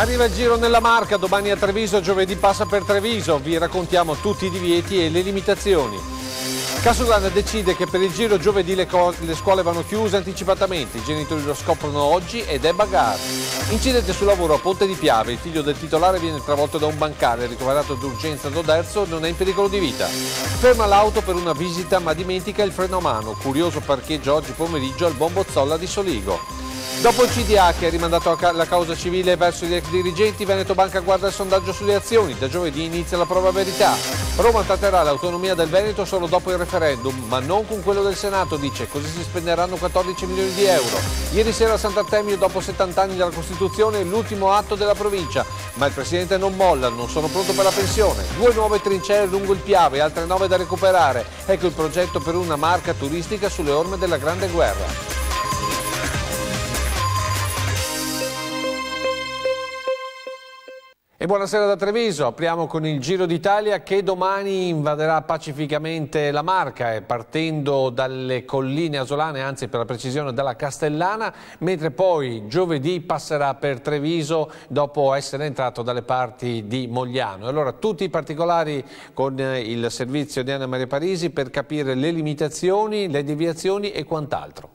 Arriva il giro nella marca, domani a Treviso, giovedì passa per Treviso. Vi raccontiamo tutti i divieti e le limitazioni. Casolana decide che per il giro giovedì le, le, scuole vanno chiuse anticipatamente, i genitori lo scoprono oggi ed è bagarre. Incidente sul lavoro a Ponte di Piave, il figlio del titolare viene travolto da un bancale, ricoverato d'urgenza ad Oderzo, non è in pericolo di vita. Ferma l'auto per una visita ma dimentica il freno a mano, curioso parcheggio oggi pomeriggio al Bombozzolla di Soligo. Dopo il CDA che ha rimandato la causa civile verso gli ex dirigenti, Veneto Banca guarda il sondaggio sulle azioni. Da giovedì inizia la prova verità. Roma tratterà l'autonomia del Veneto solo dopo il referendum, ma non con quello del Senato, dice. Così si spenderanno 14 milioni di euro. Ieri sera a Sant'Artemio, dopo 70 anni dalla Costituzione, l'ultimo atto della provincia. Ma il Presidente non molla, non sono pronto per la pensione. Due nuove trincee lungo il Piave, altre nove da recuperare. Ecco il progetto per una marca turistica sulle orme della Grande Guerra. E buonasera da Treviso, apriamo con il Giro d'Italia che domani invaderà pacificamente la Marca e eh, partendo dalle colline asolane, anzi per la precisione dalla Castellana, mentre poi giovedì passerà per Treviso dopo essere entrato dalle parti di Mogliano. Allora tutti i particolari con eh, il servizio di Anna Maria Parisi per capire le limitazioni, le deviazioni e quant'altro.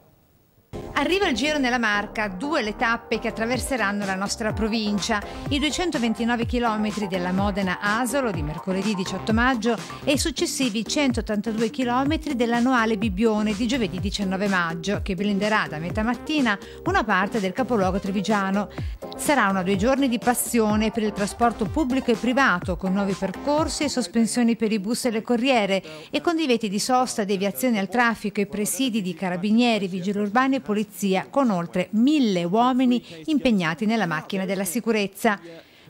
Arriva il Giro nella Marca, due le tappe che attraverseranno la nostra provincia, i 229 km della Modena Asolo di mercoledì 18 maggio e i successivi 182 km dell'annuale Bibione di giovedì 19 maggio, che blenderà da metà mattina una parte del capoluogo trevigiano. Sarà una due giorni di passione per il trasporto pubblico e privato, con nuovi percorsi e sospensioni per i bus e le corriere e con divieti di sosta, deviazioni al traffico e presidi di carabinieri, vigili urbani e polizia polizia con oltre mille uomini impegnati nella macchina della sicurezza.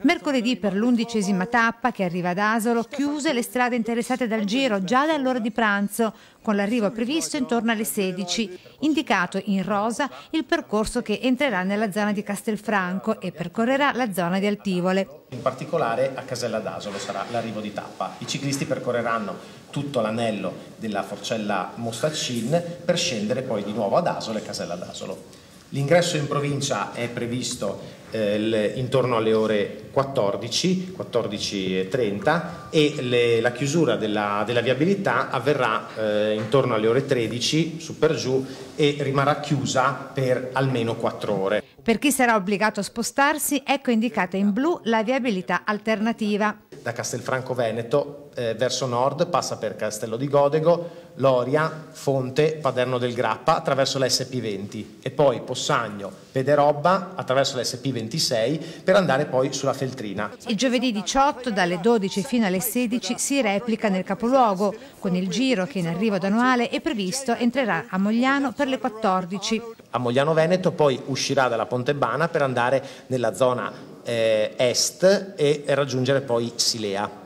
Mercoledì per l'undicesima tappa che arriva ad Asolo chiuse le strade interessate dal giro già dall'ora di pranzo con l'arrivo previsto intorno alle 16, indicato in rosa il percorso che entrerà nella zona di Castelfranco e percorrerà la zona di Altivole. In particolare a Casella d'Asolo sarà l'arrivo di tappa. I ciclisti percorreranno tutto l'anello della forcella Mostaccin per scendere poi di nuovo ad Asolo e Casella d'Asolo. L'ingresso in provincia è previsto eh, le, intorno alle ore 14, 14.30 e le, la chiusura della, della viabilità avverrà eh, intorno alle ore 13 su per giù e rimarrà chiusa per almeno 4 ore. Per chi sarà obbligato a spostarsi, ecco indicata in blu la viabilità alternativa. Da Castelfranco Veneto eh, verso nord passa per Castello di Godego, Loria, Fonte, Paderno del Grappa attraverso lsp 20 e poi Possagno, Pederobba attraverso lsp 26 per andare poi sulla Feltrina. Il giovedì 18 dalle 12 fino alle 16 si replica nel capoluogo con il giro che in arrivo ad annuale è previsto entrerà a Mogliano per le 14. A Mogliano Veneto poi uscirà dalla Pontebana per andare nella zona eh, est e raggiungere poi Silea.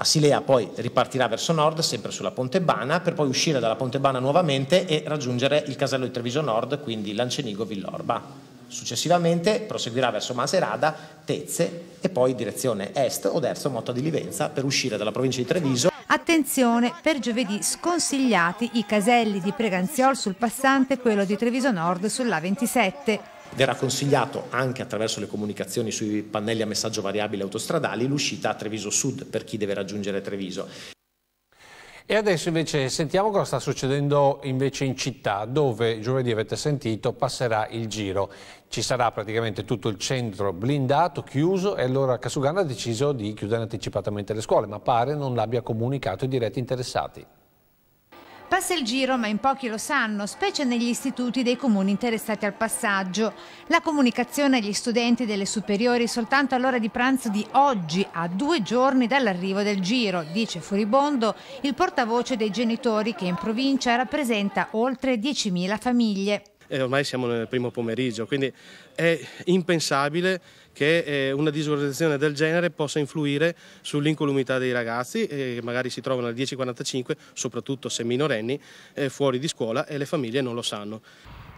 Asilea poi ripartirà verso nord, sempre sulla Pontebana, per poi uscire dalla Pontebana nuovamente e raggiungere il casello di Treviso Nord, quindi Lancenigo-Villorba. Successivamente proseguirà verso Maserada, Tezze e poi direzione est o verso Motta di Livenza per uscire dalla provincia di Treviso. Attenzione, per giovedì sconsigliati i caselli di Preganziol sul passante e quello di Treviso Nord sulla 27. Verrà consigliato anche attraverso le comunicazioni sui pannelli a messaggio variabile autostradali l'uscita a Treviso Sud per chi deve raggiungere Treviso. E adesso invece sentiamo cosa sta succedendo invece in città dove giovedì avete sentito passerà il giro. Ci sarà praticamente tutto il centro blindato, chiuso e allora Casugana ha deciso di chiudere anticipatamente le scuole ma pare non l'abbia comunicato ai diretti interessati. Passa il giro ma in pochi lo sanno, specie negli istituti dei comuni interessati al passaggio. La comunicazione agli studenti delle superiori soltanto all'ora di pranzo di oggi, a due giorni dall'arrivo del giro, dice Furibondo, il portavoce dei genitori che in provincia rappresenta oltre 10.000 famiglie. E eh, ormai siamo nel primo pomeriggio, quindi è impensabile che eh, una disorganizzazione del genere possa influire sull'incolumità dei ragazzi eh, che magari si trovano alle 10.45, soprattutto se minorenni, eh, fuori di scuola e le famiglie non lo sanno.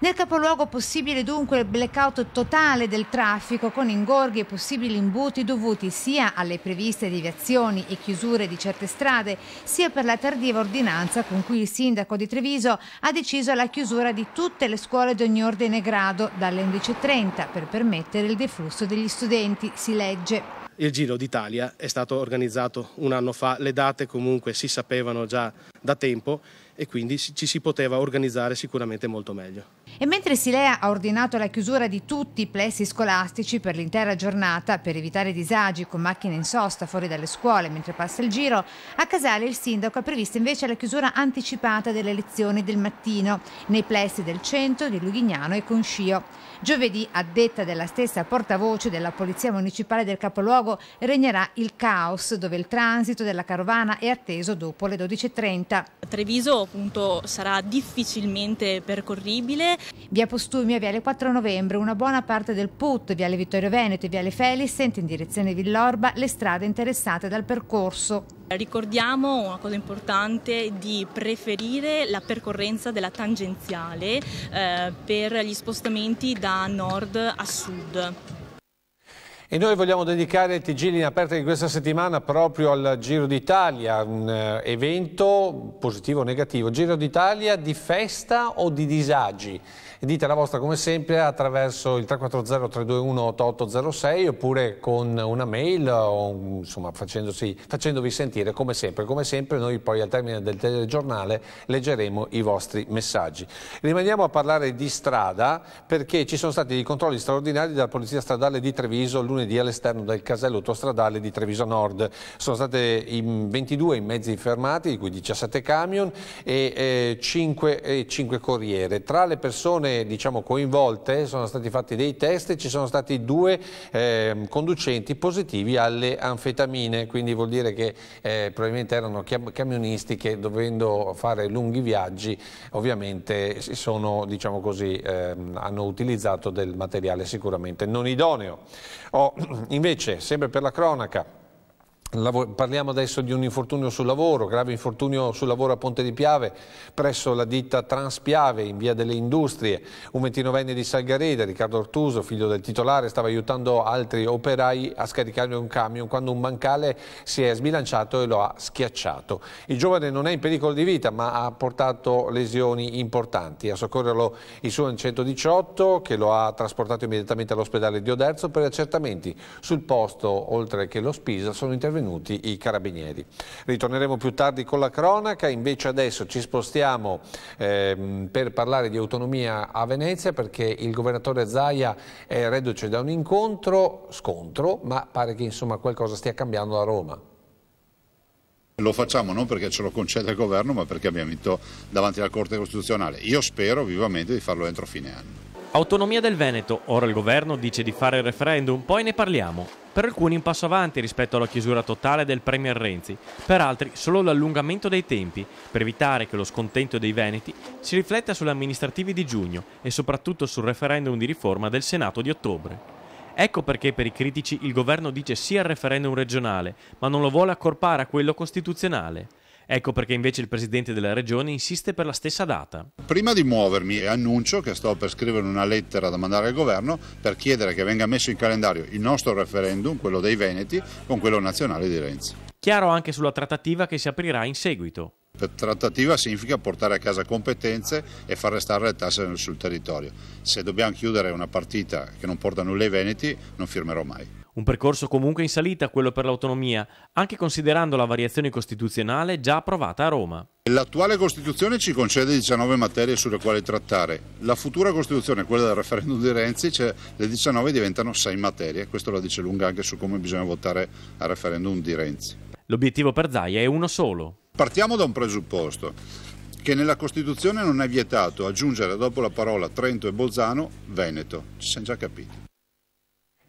Nel capoluogo possibile dunque il blackout totale del traffico con ingorghi e possibili imbuti dovuti sia alle previste deviazioni e chiusure di certe strade, sia per la tardiva ordinanza con cui il sindaco di Treviso ha deciso la chiusura di tutte le scuole di ogni ordine e grado dalle 11.30 per permettere il deflusso degli studenti, si legge. Il Giro d'Italia è stato organizzato un anno fa, le date comunque si sapevano già da tempo e quindi ci si poteva organizzare sicuramente molto meglio. E mentre Silea ha ordinato la chiusura di tutti i plessi scolastici per l'intera giornata per evitare disagi con macchine in sosta fuori dalle scuole mentre passa il giro, a Casale il sindaco ha previsto invece la chiusura anticipata delle lezioni del mattino nei plessi del centro di Lugignano e Conscio. Giovedì, a detta della stessa portavoce della Polizia Municipale del capoluogo, regnerà il caos dove il transito della carovana è atteso dopo le 12.30. Treviso appunto sarà difficilmente percorribile via Postumia, viale 4 novembre, una buona parte del PUT, viale Vittorio Veneto e viale Felicent in direzione Villorba, le strade interessate dal percorso. Ricordiamo una cosa importante di preferire la percorrenza della tangenziale eh, per gli spostamenti da nord a sud. E noi vogliamo dedicare il TG in aperta di questa settimana proprio al Giro d'Italia, un eh, evento positivo o negativo. Giro d'Italia di festa o di disagi? dite la vostra come sempre attraverso il 340-321-8806 oppure con una mail o insomma facendovi sentire come sempre. Come sempre noi poi al termine del telegiornale leggeremo i vostri messaggi. Rimaniamo a parlare di strada perché ci sono stati dei controlli straordinari della Polizia Stradale di Treviso lunedì lunedì all'esterno del casello autostradale di Treviso Nord. Sono state 22 i mezzi fermati, di cui 17 camion e 5, eh, 5 eh, corriere. Tra le persone diciamo, coinvolte sono stati fatti dei test e ci sono stati due eh, conducenti positivi alle anfetamine, quindi vuol dire che eh, probabilmente erano camionisti che dovendo fare lunghi viaggi ovviamente sono, diciamo così, eh, hanno utilizzato del materiale sicuramente non idoneo. Ho Invece, sempre per la cronaca, Parliamo adesso di un infortunio sul lavoro, grave infortunio sul lavoro a Ponte di Piave presso la ditta Transpiave in via delle Industrie. Un 29enne di Salgareda, Riccardo Ortuso, figlio del titolare, stava aiutando altri operai a scaricare un camion quando un mancale si è sbilanciato e lo ha schiacciato. Il giovane non è in pericolo di vita ma ha portato lesioni importanti. A soccorrerlo il suo 118 che lo ha trasportato immediatamente all'ospedale di Oderzo per accertamenti. Sul posto, oltre che lo Spisa, sono intervenuti intervenuti i carabinieri. Ritorneremo più tardi con la cronaca, invece adesso ci spostiamo ehm, per parlare di autonomia a Venezia perché il governatore Zaia è reduce da un incontro, scontro, ma pare che insomma qualcosa stia cambiando a Roma. Lo facciamo non perché ce lo concede il governo, ma perché abbiamo vinto davanti alla Corte Costituzionale. Io spero vivamente di farlo entro fine anno. Autonomia del Veneto, ora il governo dice di fare il referendum, poi ne parliamo per alcuni un passo avanti rispetto alla chiusura totale del Premier Renzi, per altri solo l'allungamento dei tempi, per evitare che lo scontento dei Veneti si rifletta sulle amministrative di giugno e soprattutto sul referendum di riforma del Senato di ottobre. Ecco perché per i critici il governo dice sì al referendum regionale, ma non lo vuole accorpare a quello costituzionale. Ecco perché invece il presidente della regione insiste per la stessa data. Prima di muovermi eh, annuncio che sto per scrivere una lettera da mandare al governo per chiedere che venga messo in calendario il nostro referendum, quello dei Veneti, con quello nazionale di Renzi. Chiaro anche sulla trattativa che si aprirà in seguito. Per trattativa significa portare a casa competenze e far restare le tasse sul territorio. Se dobbiamo chiudere una partita che non porta nulla ai Veneti, non firmerò mai. Un percorso comunque in salita quello per l'autonomia, anche considerando la variazione costituzionale già approvata a Roma. L'attuale Costituzione ci concede 19 materie sulle quali trattare, la futura Costituzione, quella del referendum di Renzi, cioè le 19 diventano 6 materie, questo la dice lunga anche su come bisogna votare al referendum di Renzi. L'obiettivo per Zaia è uno solo. Partiamo da un presupposto, che nella Costituzione non è vietato aggiungere dopo la parola Trento e Bolzano Veneto, ci siamo già capiti.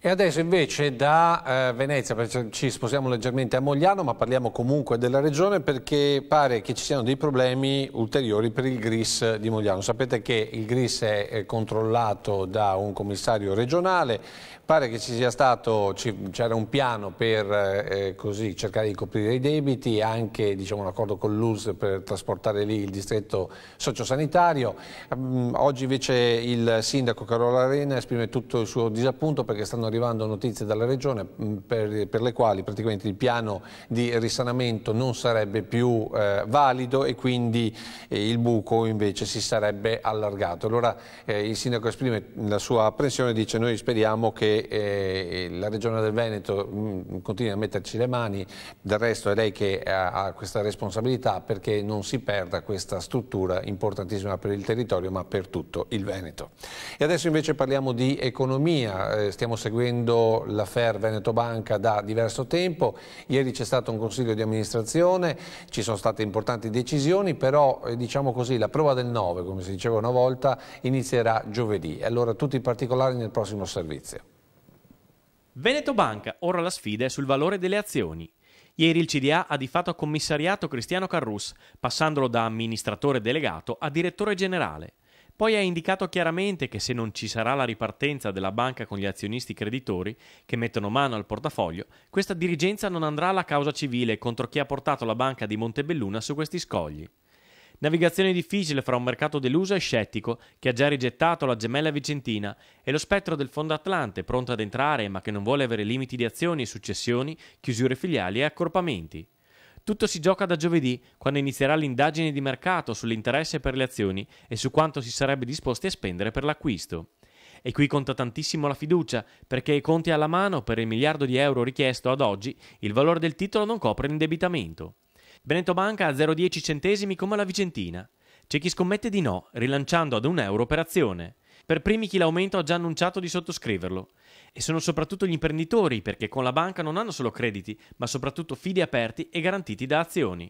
E adesso invece da eh, Venezia, ci sposiamo leggermente a Mogliano, ma parliamo comunque della regione perché pare che ci siano dei problemi ulteriori per il GRIS di Mogliano. Sapete che il GRIS è eh, controllato da un commissario regionale, Pare che ci sia stato, c'era un piano per eh, eh, così, cercare di coprire i debiti, anche diciamo, un accordo con l'US per trasportare lì il distretto sociosanitario. Um, oggi invece il sindaco Carola Arena esprime tutto il suo disappunto perché stanno arrivando notizie dalla regione mm, per, per le quali praticamente il piano di risanamento non sarebbe più eh, valido e quindi eh, il buco invece si sarebbe allargato. Allora eh, il sindaco esprime la sua apprensione e dice noi speriamo che eh, eh, la Regione del Veneto mm, continui a metterci le mani, del resto è lei che ha, ha, questa responsabilità perché non si perda questa struttura importantissima per il territorio ma per tutto il Veneto. E adesso invece parliamo di economia, eh, stiamo seguendo l'affair Veneto Banca da diverso tempo, ieri c'è stato un consiglio di amministrazione, ci sono state importanti decisioni, però eh, diciamo così la prova del 9, come si diceva una volta, inizierà giovedì. Allora tutti i particolari nel prossimo servizio. Veneto Banca, ora la sfida è sul valore delle azioni. Ieri il CDA ha di fatto commissariato Cristiano Carrus, passandolo da amministratore delegato a direttore generale. Poi ha indicato chiaramente che se non ci sarà la ripartenza della banca con gli azionisti creditori, che mettono mano al portafoglio, questa dirigenza non andrà alla causa civile contro chi ha portato la banca di Montebelluna su questi scogli. Navigazione difficile fra un mercato deluso e scettico che ha già rigettato la gemella vicentina e lo spettro del Fondo Atlante pronto ad entrare ma che non vuole avere limiti di azioni e successioni, chiusure filiali e accorpamenti. Tutto si gioca da giovedì, quando inizierà l'indagine di mercato sull'interesse per le azioni e su quanto si sarebbe disposti a spendere per l'acquisto. E qui conta tantissimo la fiducia, perché i conti alla mano per il miliardo di euro richiesto ad oggi, il valore del titolo non copre l'indebitamento. Veneto Banca a 0,10 centesimi come la Vicentina. C'è chi scommette di no, rilanciando ad un euro per azione. Per primi chi l'aumento ha già annunciato di sottoscriverlo. E sono soprattutto gli imprenditori, perché con la banca non hanno solo crediti, ma soprattutto fidi aperti e garantiti da azioni.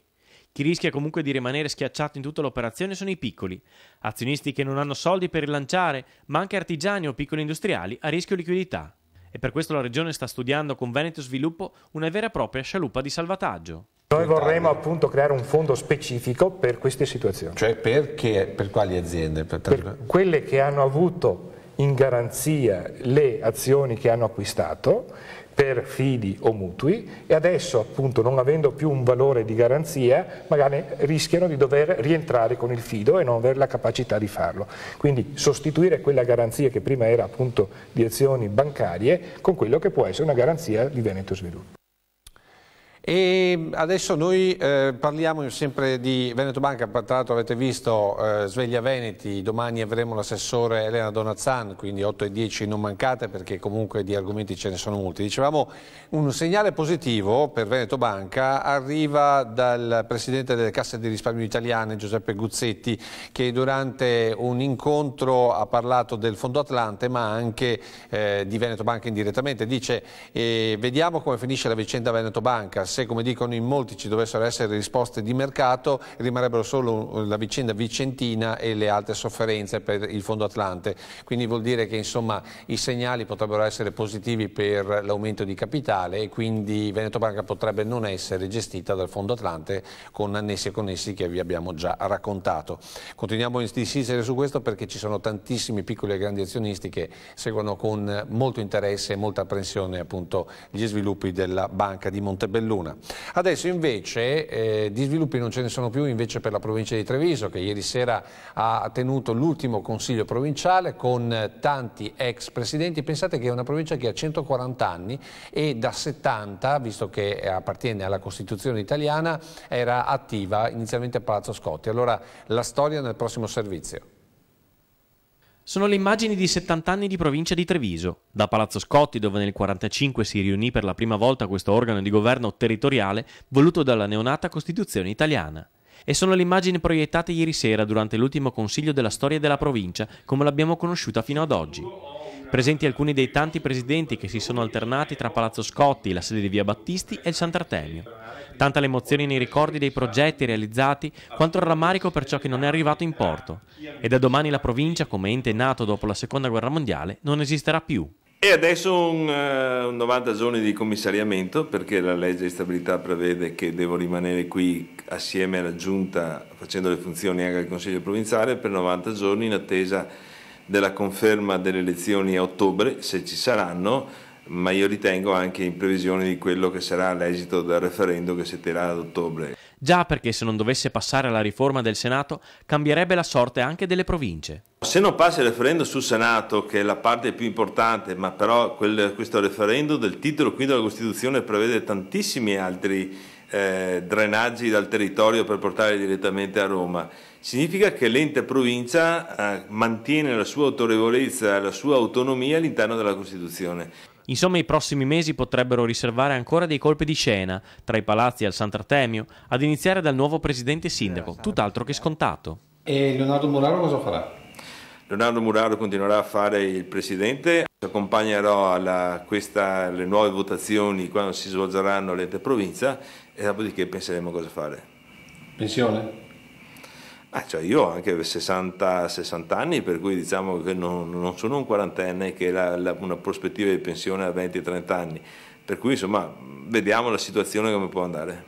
Chi rischia comunque di rimanere schiacciato in tutta l'operazione sono i piccoli, azionisti che non hanno soldi per rilanciare, ma anche artigiani o piccoli industriali a rischio liquidità e per questo la Regione sta studiando con Veneto Sviluppo una vera e propria scialuppa di salvataggio. Noi vorremmo appunto creare un fondo specifico per queste situazioni. Cioè per, che, per quali aziende? Per, per quelle che hanno avuto in garanzia le azioni che hanno acquistato per fidi o mutui e adesso appunto non avendo più un valore di garanzia magari rischiano di dover rientrare con il fido e non avere la capacità di farlo. Quindi sostituire quella garanzia che prima era appunto di azioni bancarie con quello che può essere una garanzia di Veneto Sviluppo. E adesso noi eh, parliamo sempre di Veneto Banca, tra l'altro avete visto eh, Sveglia Veneti, domani avremo l'assessore Elena Donazan, quindi 8 e 10 non mancate perché comunque di argomenti ce ne sono molti. Dicevamo un segnale positivo per Veneto Banca arriva dal presidente delle casse di risparmio italiane Giuseppe Guzzetti che durante un incontro ha parlato del Fondo Atlante ma anche eh, di Veneto Banca indirettamente. Dice vediamo come finisce la vicenda Veneto Banca se, come dicono in molti, ci dovessero essere risposte di mercato, rimarrebbero solo la vicenda vicentina e le altre sofferenze per il Fondo Atlante. Quindi vuol dire che insomma, i segnali potrebbero essere positivi per l'aumento di capitale e quindi Veneto Banca potrebbe non essere gestita dal Fondo Atlante con annessi e connessi che vi abbiamo già raccontato. Continuiamo a insistere su questo perché ci sono tantissimi piccoli e grandi azionisti che seguono con molto interesse e molta apprensione appunto, gli sviluppi della Banca di Montebelluna. Verona. Adesso invece eh, di sviluppi non ce ne sono più invece per la provincia di Treviso che ieri sera ha tenuto l'ultimo consiglio provinciale con tanti ex presidenti. Pensate che è una provincia che ha 140 anni e da 70, visto che appartiene alla Costituzione italiana, era attiva inizialmente a Palazzo Scotti. Allora la storia nel prossimo servizio sono le immagini di 70 anni di provincia di Treviso, da Palazzo Scotti dove nel 1945 si riunì per la prima volta questo organo di governo territoriale voluto dalla neonata Costituzione italiana. E sono le immagini proiettate ieri sera durante l'ultimo consiglio della storia della provincia, come l'abbiamo conosciuta fino ad oggi presenti alcuni dei tanti presidenti che si sono alternati tra Palazzo Scotti, la sede di Via Battisti e il Sant'Artemio. Tanta l'emozione nei ricordi dei progetti realizzati quanto il rammarico per ciò che non è arrivato in porto. E da domani la provincia, come ente nato dopo la Seconda Guerra Mondiale, non esisterà più. E adesso un, uh, 90 giorni di commissariamento perché la legge di stabilità prevede che devo rimanere qui assieme alla giunta facendo le funzioni anche al Consiglio provinciale per 90 giorni in attesa di della conferma delle elezioni a ottobre, se ci saranno, ma io ritengo anche in previsione di quello che sarà l'esito del referendum che si terrà ad ottobre. Già perché se non dovesse passare la riforma del Senato cambierebbe la sorte anche delle province. Se non passa il referendum sul Senato, che è la parte più importante, ma però quel, questo referendum del titolo quinto della Costituzione prevede tantissimi altri eh, drenaggi dal territorio per portare direttamente a Roma. Significa che l'ente provincia eh, mantiene la sua autorevolezza e la sua autonomia all'interno della Costituzione. Insomma i prossimi mesi potrebbero riservare ancora dei colpi di scena, tra i palazzi al Sant'Artemio, ad iniziare dal nuovo presidente sindaco, tutt'altro che scontato. E Leonardo Muraro cosa farà? Leonardo Muraro continuerà a fare il presidente, ci accompagnerò alle nuove votazioni quando si svolgeranno all'ente provincia e dopodiché penseremo cosa fare. Pensione? Ah, cioè io ho anche 60, 60, anni, per cui diciamo che non, non sono un quarantenne che ha una prospettiva di pensione a 20-30 anni, per cui insomma vediamo la situazione come può andare.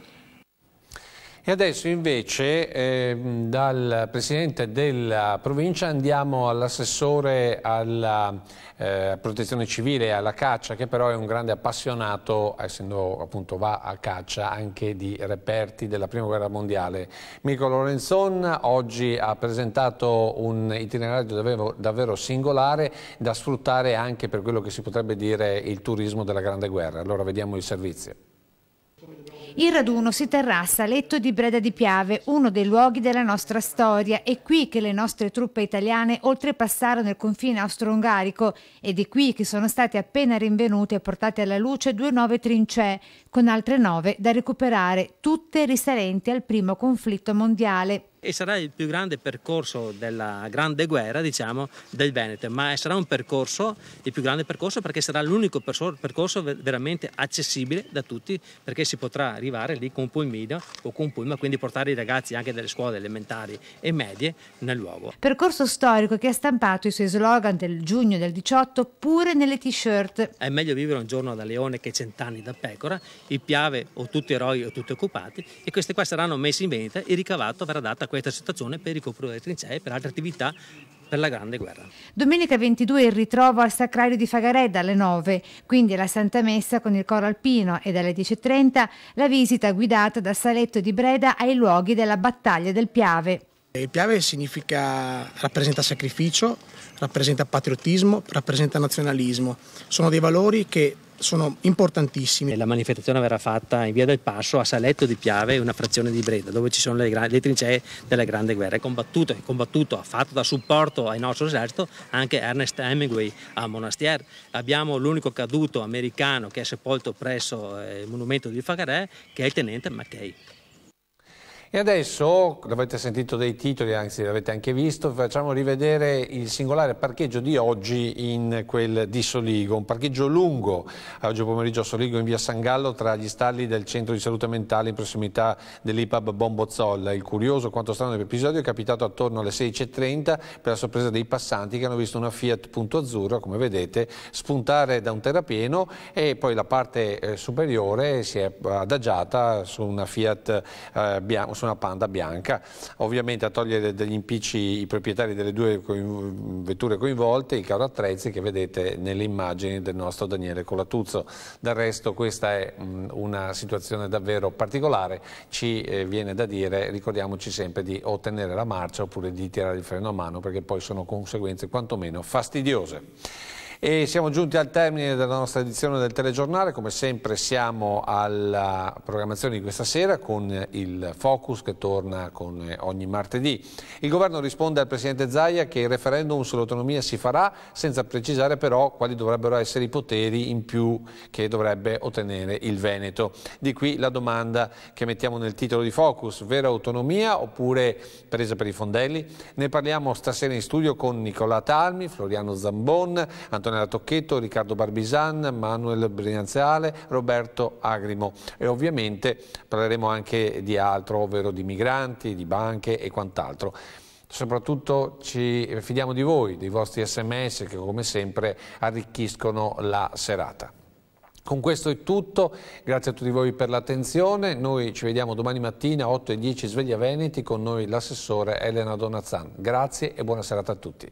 E adesso invece eh, dal Presidente della provincia andiamo all'assessore alla eh, protezione civile e alla caccia che però è un grande appassionato, essendo appunto va a caccia anche di reperti della Prima Guerra Mondiale. Mirko Lorenzon oggi ha presentato un itinerario davvero, davvero singolare da sfruttare anche per quello che si potrebbe dire il turismo della Grande Guerra. Allora vediamo il servizio. Il raduno si terrà a Saletto di Breda di Piave, uno dei luoghi della nostra storia. È qui che le nostre truppe italiane oltrepassarono il confine austro-ungarico ed è qui che sono state appena rinvenute e portate alla luce due nuove trincee, con altre nove da recuperare, tutte risalenti al primo conflitto mondiale e sarà il più grande percorso della grande guerra diciamo, del Veneto, ma sarà un percorso, il più grande percorso perché sarà l'unico percorso veramente accessibile da tutti perché si potrà arrivare lì con pulmino o con pulma, quindi portare i ragazzi anche delle scuole elementari e medie nel luogo. Percorso storico che ha stampato i suoi slogan del giugno del 18 pure nelle t-shirt. È meglio vivere un giorno da leone che cent'anni da pecora, il piave o tutti eroi o tutti occupati e queste qua saranno messe in vendita e il ricavato verrà dato a questa situazione per il recupero delle trincee e per altre attività per la Grande Guerra. Domenica 22 il ritrovo al Sacrario di Fagaredda alle 9, quindi la Santa Messa con il coro alpino e dalle 10.30 la visita guidata da Saletto di Breda ai luoghi della battaglia del Piave. Il eh, Piave significa, rappresenta sacrificio, rappresenta patriottismo, rappresenta nazionalismo. Sono dei valori che sono importantissimi. La manifestazione verrà fatta in via del Passo a Saletto di Piave, una frazione di Breda, dove ci sono le, le trincee della Grande Guerra. È combattuto, è combattuto, ha fatto da supporto al nostro esercito anche Ernest Hemingway a Monastier. Abbiamo l'unico caduto americano che è sepolto presso eh, il monumento di Fagarè, che è il tenente McKay. E adesso, l'avete sentito dei titoli, anzi l'avete anche visto, facciamo rivedere il singolare parcheggio di oggi in quel di Soligo, un parcheggio lungo, oggi pomeriggio a Soligo in via San Gallo tra gli stalli del centro di salute mentale in prossimità dell'IPAB Bombozzolla. Il curioso quanto strano episodio è capitato attorno alle 16.30 per la sorpresa dei passanti che hanno visto una Fiat Punto Azzurro, come vedete, spuntare da un terrapieno e poi la parte eh, superiore si è adagiata su una Fiat eh, bianca, una Panda bianca, ovviamente a togliere degli impicci i proprietari delle due vetture coinvolte, i caro attrezzi che vedete nelle immagini del nostro Daniele Colatuzzo. Del resto questa è una situazione davvero particolare, ci eh, viene da dire, ricordiamoci sempre di ottenere la marcia oppure di tirare il freno a mano perché poi sono conseguenze quantomeno fastidiose. E siamo giunti al termine della nostra edizione del telegiornale, come sempre siamo alla programmazione di questa sera con il Focus che torna con eh, ogni martedì. Il governo risponde al Presidente Zaia che il referendum sull'autonomia si farà senza precisare però quali dovrebbero essere i poteri in più che dovrebbe ottenere il Veneto. Di qui la domanda che mettiamo nel titolo di Focus, vera autonomia oppure presa per i fondelli? Ne parliamo stasera in studio con Nicola Talmi, Floriano Zambon, Antonio Antonella Tocchetto, Riccardo Barbisan, Manuel Brianzale, Roberto Agrimo e ovviamente parleremo anche di altro, ovvero di migranti, di banche e quant'altro. Soprattutto ci fidiamo di voi, dei vostri sms che come sempre arricchiscono la serata. Con questo è tutto, grazie a tutti voi per l'attenzione, noi ci vediamo domani mattina 8 e 10 Sveglia Veneti con noi l'assessore Elena Donazan. Grazie e buona serata a tutti.